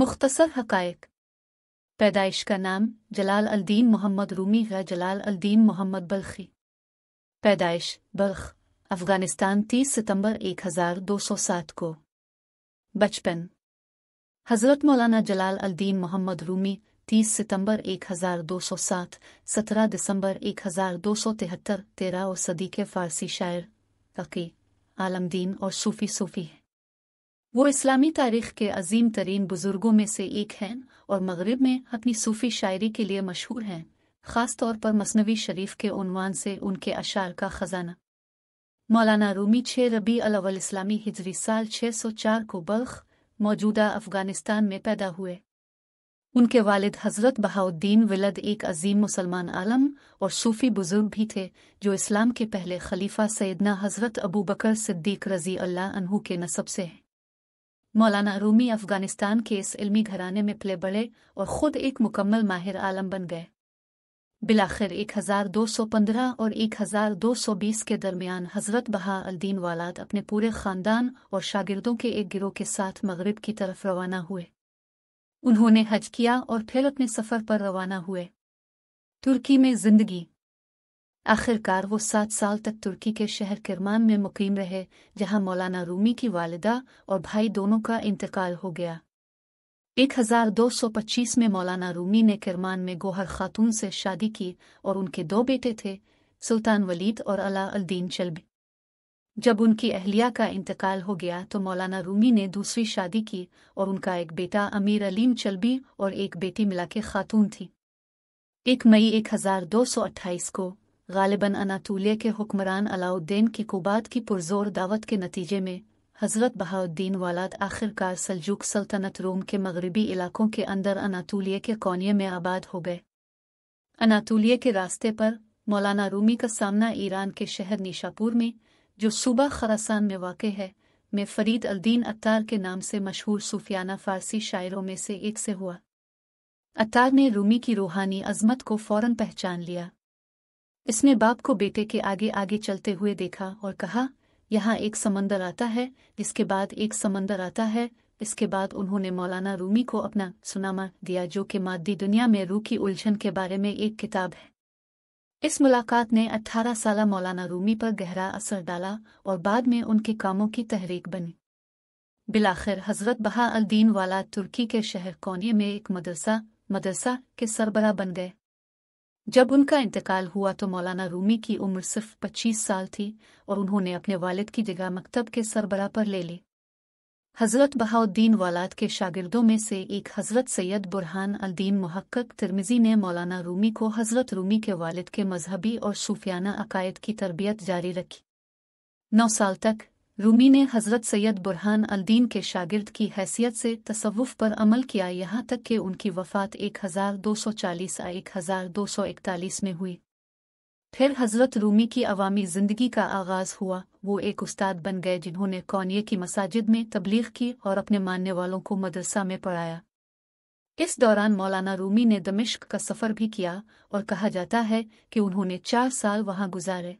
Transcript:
मुख्तसर हकायक पैदाइश का नाम जलाल अल्दीन मोहम्मद रूमी है जलाल अल्दीन मोहम्मद बल्खी पैदाइश बल्ख अफगानिस्तान तीस सितंबर एक हजार दो सौ सात को बचपन हजरत मौलाना जलाल अल्दीन मोहम्मद रूमी तीस सितंबर एक हजार दो सौ सात सत्रह दिसंबर एक हजार दो सौ तिहत्तर तेरह और सदी के फारसी शायर तकी आलमदीन और सूफी सूफी है वो इस्लामी तारीख के अजीम तरीन बुजुर्गों में से एक हैं और मगरब में अपनी सूफी शायरी के लिए मशहूर हैं ख़ास तौर पर मसनवी शरीफ के उनवान से उनके अशार का ख़जाना मौलाना रूमी छः रबी अलवल इस्लामी हिजरी साल छः सौ चार को बल्ख मौजूदा अफगानिस्तान में पैदा हुए उनके वालिद हज़रत बहाउद्दीन विलद एक अजीम मुसलमान आलम और सूफ़ी बुज़ुर्ग भी थे जो इस्लाम के पहले खलीफा सैदना हज़रत अबू बकर सिद्दीक रज़ी अल्लाह अनहू के नसब से हैं मौलाना रूमी अफगानिस्तान के इस इल्मी घराने में पले बढ़े और ख़ुद एक मुकम्मल माहिर आलम बन गए बिलाखिर 1215 और 1220 के दरमियान हज़रत बहा अल्दीन वालाद अपने पूरे ख़ानदान और शागिर्दों के एक गिरोह के साथ मगरब की तरफ रवाना हुए उन्होंने हज किया और फिर अपने सफ़र पर रवाना हुए तुर्की में जिंदगी आखिरकार वो सात साल तक तुर्की के शहर किरमान में मुकीम रहे जहां मौलाना रूमी की वालिदा और भाई दोनों का इंतकाल हो गया 1225 में मौलाना रूमी ने किरमान में गोहर खातून से शादी की और उनके दो बेटे थे सुल्तान वलीद और अला अल्दीन चलबी जब उनकी अहलिया का इंतकाल हो गया तो मौलाना रूमी ने दूसरी शादी की और उनका एक बेटा अमीर अलीम चलबी और एक बेटी मिला के खातून थी एक मई 1228 को गालिबन अनातोलिया के हुक्मरान अलाउद्दीन की कुबात की पुरजोर दावत के नतीजे में हज़रत बहाउद्दीन वालाद आखिरकार सलजूक सल्तनत रोम के मगरबी इलाकों के अंदर अनातोलिया के कोने में आबाद हो गए अनातोलिया के रास्ते पर मौलाना रूमी का सामना ईरान के शहर निशापुर में जो सूबा खरासान में वाक़ है में फरीद अल्दीन अतार के नाम से मशहूर सूफियाना फ़ारसी शायरों में से एक से हुआ अतार ने रूमी की रूहानी अजमत को फौरन पहचान लिया इसने बाप को बेटे के आगे आगे चलते हुए देखा और कहा यहाँ एक समंदर आता है जिसके बाद एक समंदर आता है इसके बाद उन्होंने मौलाना रूमी को अपना सुनामा दिया जो कि मादी दुनिया में रू की उलझन के बारे में एक किताब है इस मुलाकात ने 18 साल मौलाना रूमी पर गहरा असर डाला और बाद में उनके कामों की तहरीक बनी बिलाखिर हजरत बहा अल्दीन वाला तुर्की के शहर कोने में एक मदरसा मदरसा के सरबरा बन गए जब उनका इंतकाल हुआ तो मौलाना रूमी की उम्र सिर्फ पच्चीस साल थी और उन्होंने अपने वालिद की जगह मकतब के सरबरा पर ले ली हजरत बहाउद्दीन वालाद के शागिर्दों में से एक हजरत सैयद बुरहान अल्दीन महक्क तिरमिजी ने मौलाना रूमी को हजरत रूमी के वालिद के मजहबी और सूफियाना अकायद की तरबियत जारी रखी नौ साल तक रूमी ने हज़रत सैयद बुरहान अल्दीन के शागिर्द की हैसियत से तसवुफ़ पर अमल किया यहाँ तक कि उनकी वफ़ात एक हज़ार दो सौ चालीस आ एक हज़ार दो सौ इकतालीस में हुई फिर हज़रत रूमी की अवामी ज़िंदगी का आगाज़ हुआ वो एक उस्ताद बन गए जिन्होंने कौनिये की मसाजिद में तबलीग की और अपने मानने वालों को मदरसा में पढ़ाया इस दौरान मौलाना रूमी ने दमिश्क का सफ़र भी किया और कहा जाता है कि उन्होंने चार साल वहाँ गुजारे